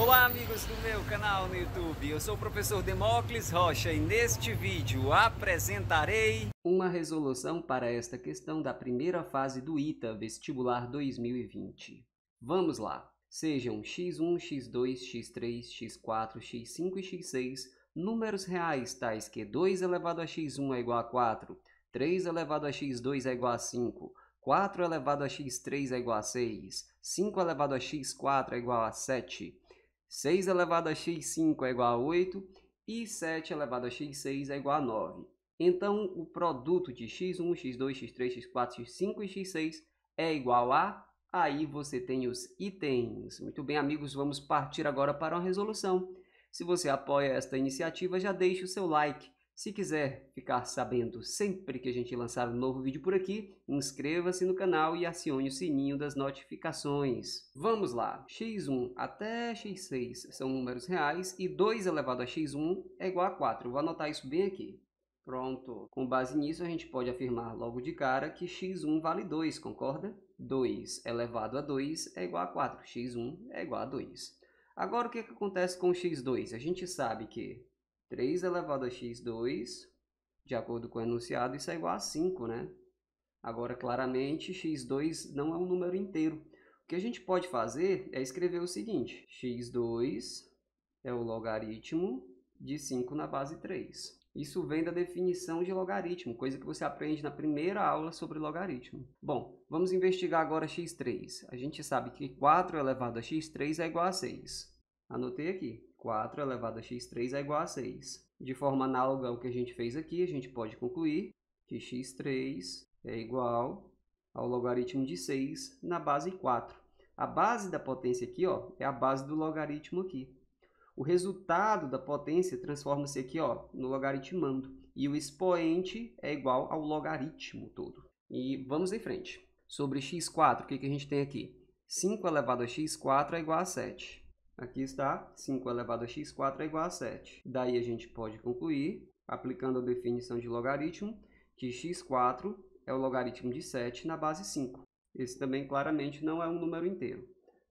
Olá amigos do meu canal no YouTube, eu sou o professor Demócles Rocha e neste vídeo apresentarei uma resolução para esta questão da primeira fase do ITA Vestibular 2020. Vamos lá! Sejam x1, x2, x3, x4, x5 e x6 números reais tais que 2 elevado a x1 é igual a 4, 3 elevado a x2 é igual a 5, 4 elevado a x3 é igual a 6, 5 elevado a x4 é igual a 7, 6 elevado a x5 é igual a 8 e 7 elevado a x6 é igual a 9. Então, o produto de x1, x2, x3, x4, x5 e x6 é igual a... Aí você tem os itens. Muito bem, amigos, vamos partir agora para uma resolução. Se você apoia esta iniciativa, já deixe o seu like. Se quiser ficar sabendo sempre que a gente lançar um novo vídeo por aqui, inscreva-se no canal e acione o sininho das notificações. Vamos lá! x1 até x6 são números reais e 2 elevado a x1 é igual a 4. Vou anotar isso bem aqui. Pronto. Com base nisso, a gente pode afirmar logo de cara que x1 vale 2, concorda? 2 elevado a 2 é igual a 4. x1 é igual a 2. Agora, o que, é que acontece com x2? A gente sabe que 3 elevado a x2, de acordo com o enunciado, isso é igual a 5, né? Agora, claramente, x2 não é um número inteiro. O que a gente pode fazer é escrever o seguinte, x2 é o logaritmo de 5 na base 3. Isso vem da definição de logaritmo, coisa que você aprende na primeira aula sobre logaritmo. Bom, vamos investigar agora x3. A gente sabe que 4 elevado a x3 é igual a 6. Anotei aqui. 4 elevado a x3 é igual a 6. De forma análoga ao que a gente fez aqui, a gente pode concluir que x3 é igual ao logaritmo de 6 na base 4. A base da potência aqui ó, é a base do logaritmo aqui. O resultado da potência transforma-se aqui ó, no logaritmando. E o expoente é igual ao logaritmo todo. E vamos em frente. Sobre x4, o que, que a gente tem aqui? 5 elevado a x4 é igual a 7. Aqui está 5 elevado a x4 é igual a 7. Daí a gente pode concluir, aplicando a definição de logaritmo, que x4 é o logaritmo de 7 na base 5. Esse também claramente não é um número inteiro.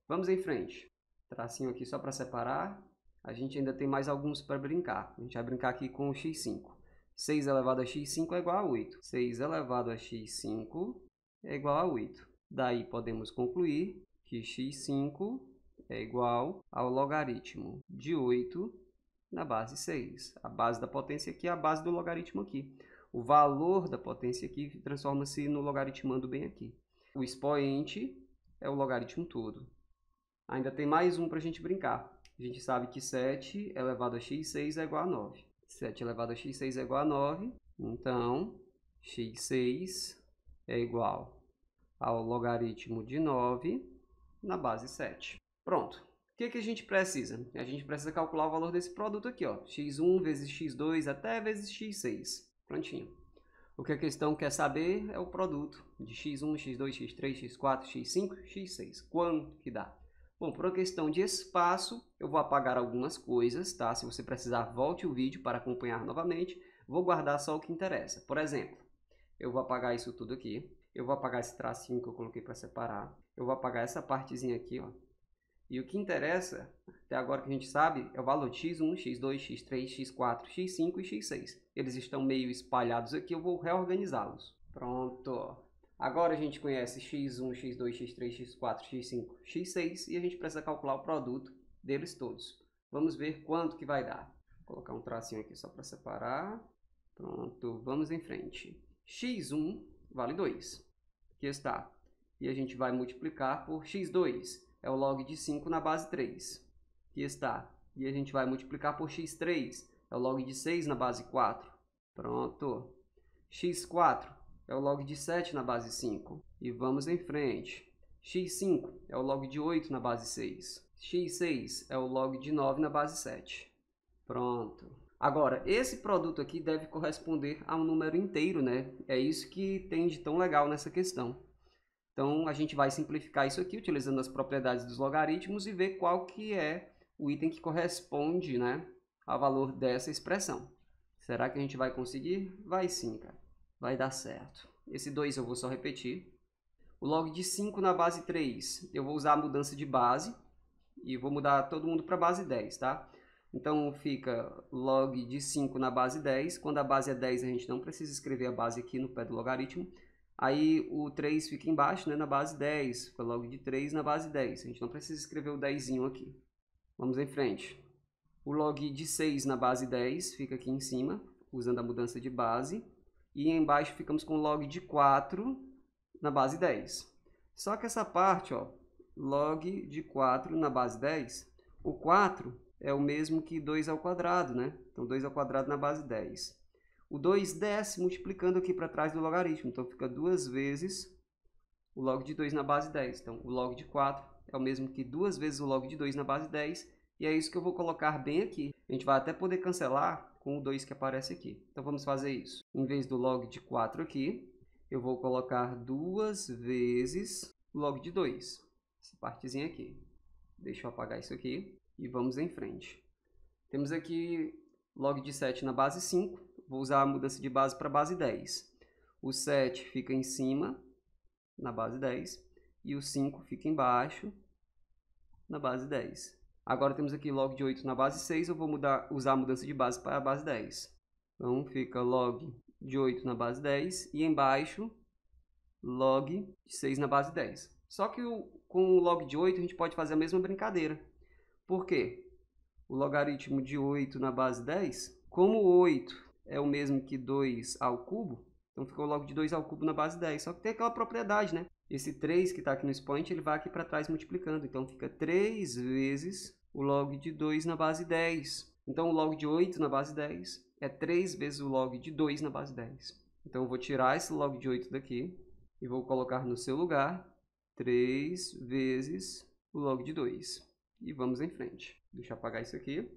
Vamos em frente. Tracinho aqui só para separar. A gente ainda tem mais alguns para brincar. A gente vai brincar aqui com o x5. 6 elevado a x5 é igual a 8. 6 elevado a x5 é igual a 8. Daí podemos concluir que x5 é igual ao logaritmo de 8 na base 6. A base da potência aqui é a base do logaritmo aqui. O valor da potência aqui transforma-se no logaritmando bem aqui. O expoente é o logaritmo todo. Ainda tem mais um para a gente brincar. A gente sabe que 7 elevado a x6 é igual a 9. 7 elevado a x6 é igual a 9. Então, x6 é igual ao logaritmo de 9 na base 7. Pronto. O que, é que a gente precisa? A gente precisa calcular o valor desse produto aqui, ó. x1 vezes x2 até vezes x6. Prontinho. O que a questão quer saber é o produto de x1, x2, x3, x4, x5, x6. Quanto que dá? Bom, por uma questão de espaço, eu vou apagar algumas coisas, tá? Se você precisar, volte o vídeo para acompanhar novamente. Vou guardar só o que interessa. Por exemplo, eu vou apagar isso tudo aqui. Eu vou apagar esse tracinho que eu coloquei para separar. Eu vou apagar essa partezinha aqui, ó. E o que interessa, até agora que a gente sabe, é o valor de x1, x2, x3, x4, x5 e x6. Eles estão meio espalhados aqui, eu vou reorganizá-los. Pronto. Agora a gente conhece x1, x2, x3, x4, x5, x6 e a gente precisa calcular o produto deles todos. Vamos ver quanto que vai dar. Vou colocar um tracinho aqui só para separar. Pronto, vamos em frente. x1 vale 2, que está. E a gente vai multiplicar por x2, é o log de 5 na base 3, que está. E a gente vai multiplicar por x3, é o log de 6 na base 4. Pronto. x4 é o log de 7 na base 5. E vamos em frente. x5 é o log de 8 na base 6. x6 é o log de 9 na base 7. Pronto. Agora, esse produto aqui deve corresponder a um número inteiro, né? É isso que tem de tão legal nessa questão. Então, a gente vai simplificar isso aqui utilizando as propriedades dos logaritmos e ver qual que é o item que corresponde né, ao valor dessa expressão. Será que a gente vai conseguir? Vai sim, cara. Vai dar certo. Esse 2 eu vou só repetir. O log de 5 na base 3, eu vou usar a mudança de base e vou mudar todo mundo para base 10, tá? Então fica log de 5 na base 10. Quando a base é 10, a gente não precisa escrever a base aqui no pé do logaritmo. Aí o 3 fica embaixo, né, na base 10. Foi log de 3 na base 10. A gente não precisa escrever o 10 aqui. Vamos em frente. O log de 6 na base 10 fica aqui em cima, usando a mudança de base. E embaixo ficamos com o log de 4 na base 10. Só que essa parte, ó, log de 4 na base 10, o 4 é o mesmo que 2 ao quadrado, né? Então, 2 ao quadrado na base 10. O 2 desce multiplicando aqui para trás do logaritmo. Então fica duas vezes o log de 2 na base 10. Então o log de 4 é o mesmo que duas vezes o log de 2 na base 10. E é isso que eu vou colocar bem aqui. A gente vai até poder cancelar com o 2 que aparece aqui. Então vamos fazer isso. Em vez do log de 4 aqui, eu vou colocar duas vezes o log de 2. Essa partezinha aqui. Deixa eu apagar isso aqui e vamos em frente. Temos aqui log de 7 na base 5 vou usar a mudança de base para base 10. O 7 fica em cima, na base 10, e o 5 fica embaixo, na base 10. Agora temos aqui log de 8 na base 6, eu vou mudar, usar a mudança de base para a base 10. Então fica log de 8 na base 10 e embaixo log de 6 na base 10. Só que o, com o log de 8 a gente pode fazer a mesma brincadeira. Por quê? O logaritmo de 8 na base 10, como 8 é o mesmo que 2 ao cubo, então ficou logo de 2 ao cubo na base 10. Só que tem aquela propriedade, né? Esse 3 que está aqui no expoente, ele vai aqui para trás multiplicando. Então fica 3 vezes o log de 2 na base 10. Então o log de 8 na base 10 é 3 vezes o log de 2 na base 10. Então eu vou tirar esse log de 8 daqui e vou colocar no seu lugar 3 vezes o log de 2. E vamos em frente. Deixa eu apagar isso aqui.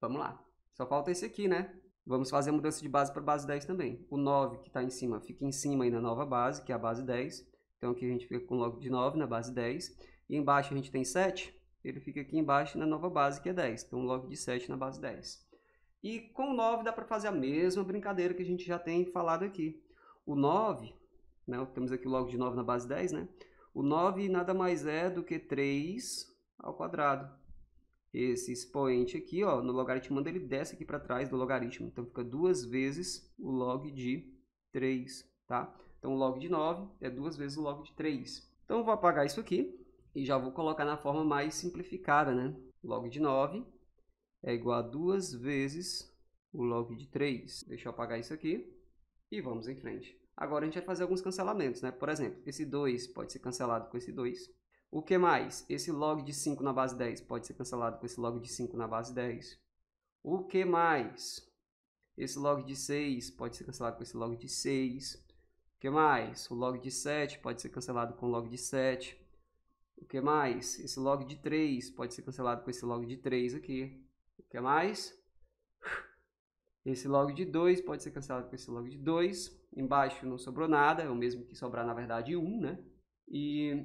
Vamos lá. Só falta esse aqui, né? Vamos fazer a mudança de base para base 10 também. O 9 que está em cima fica em cima aí na nova base, que é a base 10. Então aqui a gente fica com log de 9 na base 10. E embaixo a gente tem 7, ele fica aqui embaixo na nova base, que é 10. Então log de 7 na base 10. E com o 9 dá para fazer a mesma brincadeira que a gente já tem falado aqui. O 9, né, temos aqui o log de 9 na base 10, né? O 9 nada mais é do que 3 ao quadrado esse expoente aqui, ó, no logaritmo ele desce aqui para trás do logaritmo. Então fica duas vezes o log de 3, tá? Então o log de 9 é duas vezes o log de 3. Então eu vou apagar isso aqui e já vou colocar na forma mais simplificada, né? Log de 9 é igual a duas vezes o log de 3. Deixa eu apagar isso aqui e vamos em frente. Agora a gente vai fazer alguns cancelamentos, né? Por exemplo, esse 2 pode ser cancelado com esse 2. O que mais? Esse log de 5 na base 10 pode ser cancelado com esse log de 5 na base 10. O que mais? Esse log de 6 pode ser cancelado com esse log de 6. O que mais? O log de 7 pode ser cancelado com o log de 7. O que mais? Esse log de 3 pode ser cancelado com esse log de 3 aqui. O que mais? Esse log de 2 pode ser cancelado com esse log de 2. Embaixo não sobrou nada, é o mesmo que sobrar, na verdade, 1, um, né? E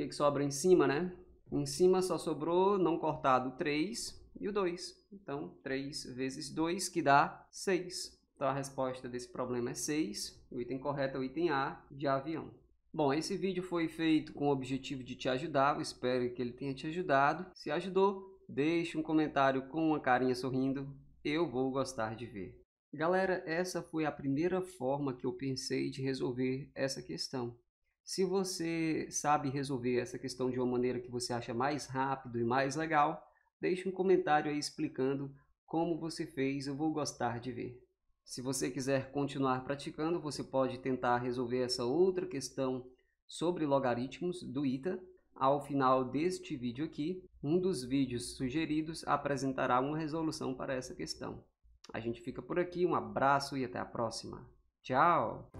que, que sobra em cima, né? Em cima só sobrou, não cortado, 3 e o 2. Então, 3 vezes 2, que dá 6. Então, a resposta desse problema é 6. O item correto é o item A, de avião. Bom, esse vídeo foi feito com o objetivo de te ajudar. Eu espero que ele tenha te ajudado. Se ajudou, deixe um comentário com uma carinha sorrindo. Eu vou gostar de ver. Galera, essa foi a primeira forma que eu pensei de resolver essa questão. Se você sabe resolver essa questão de uma maneira que você acha mais rápido e mais legal, deixe um comentário aí explicando como você fez, eu vou gostar de ver. Se você quiser continuar praticando, você pode tentar resolver essa outra questão sobre logaritmos do ITA. Ao final deste vídeo aqui, um dos vídeos sugeridos apresentará uma resolução para essa questão. A gente fica por aqui, um abraço e até a próxima. Tchau!